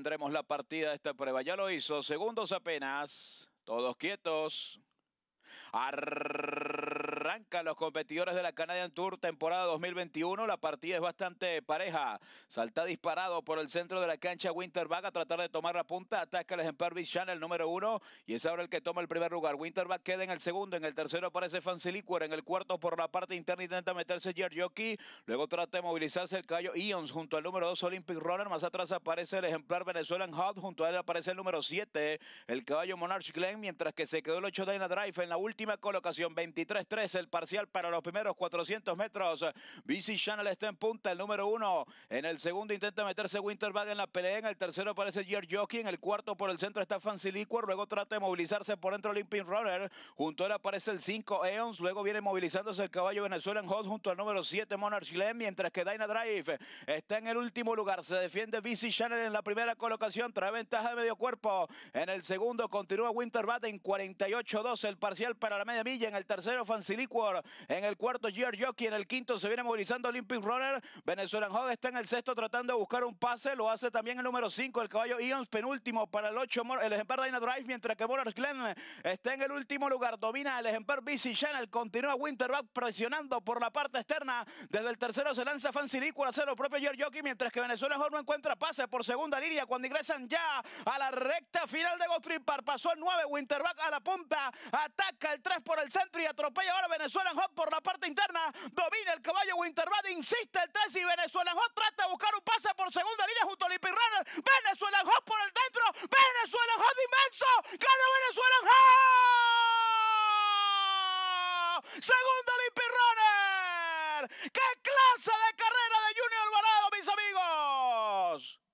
Tendremos la partida de esta prueba. Ya lo hizo, segundos apenas. Todos quietos. Arrancan los competidores de la Canadian Tour temporada 2021. La partida es bastante pareja. Salta disparado por el centro de la cancha Winterback a tratar de tomar la punta. Ataca el ejemplar Bichan, el número uno. Y es ahora el que toma el primer lugar. Winterback queda en el segundo. En el tercero aparece Fancy Liquor. En el cuarto por la parte interna intenta meterse Jockey. Luego trata de movilizarse el caballo Ions junto al número dos Olympic Runner. Más atrás aparece el ejemplar Venezuelan Hot. Junto a él aparece el número siete, el caballo Monarch Glen. Mientras que se quedó el 8 Dyna Drive en la última colocación. 23-3 el parcial para los primeros 400 metros. BC Channel está en punta, el número uno. En el segundo intenta meterse Winterbag en la pelea. En el tercero aparece Jer Jockey. En el cuarto por el centro está Fancy Liquor. Luego trata de movilizarse por dentro limping Runner. Junto a él aparece el 5 Eons. Luego viene movilizándose el caballo en Hot junto al número 7 Monarch Lem. Mientras que Dyna Drive está en el último lugar. Se defiende BC Channel en la primera colocación. Trae ventaja de medio cuerpo. En el segundo continúa Winterbag en 48-12 el parcial para la media milla. En el tercero, Fancy Liquor. En el cuarto, Gear Jockey. En el quinto, se viene movilizando Olympic Runner. Venezuela Hog está en el sexto tratando de buscar un pase. Lo hace también el número 5, el caballo Ions, penúltimo para el 8, el ejemplar Daina Drive. Mientras que Morris Glenn está en el último lugar. Domina el ejemplar BC Channel. Continúa Winterback presionando por la parte externa. Desde el tercero se lanza Fancy Liquor. Hace lo propio Gear Jockey. Mientras que Venezuela Hog no encuentra pase por segunda línea. Cuando ingresan ya a la recta final de Godfrey Park. Pasó el 9, Winterback a la punta. Ataca el 3 por el centro y atropella ahora Venezuela en hot por la parte interna. Domina el caballo Winterbad, insiste el 3 y Venezuela en hot trata de buscar un pase por segunda línea junto a Runner Venezuela en hot por el dentro. Venezuela en hot inmenso. Gana Venezuela en hot. Segunda Runner! ¡Qué clase de carrera de Junior Alvarado, mis amigos!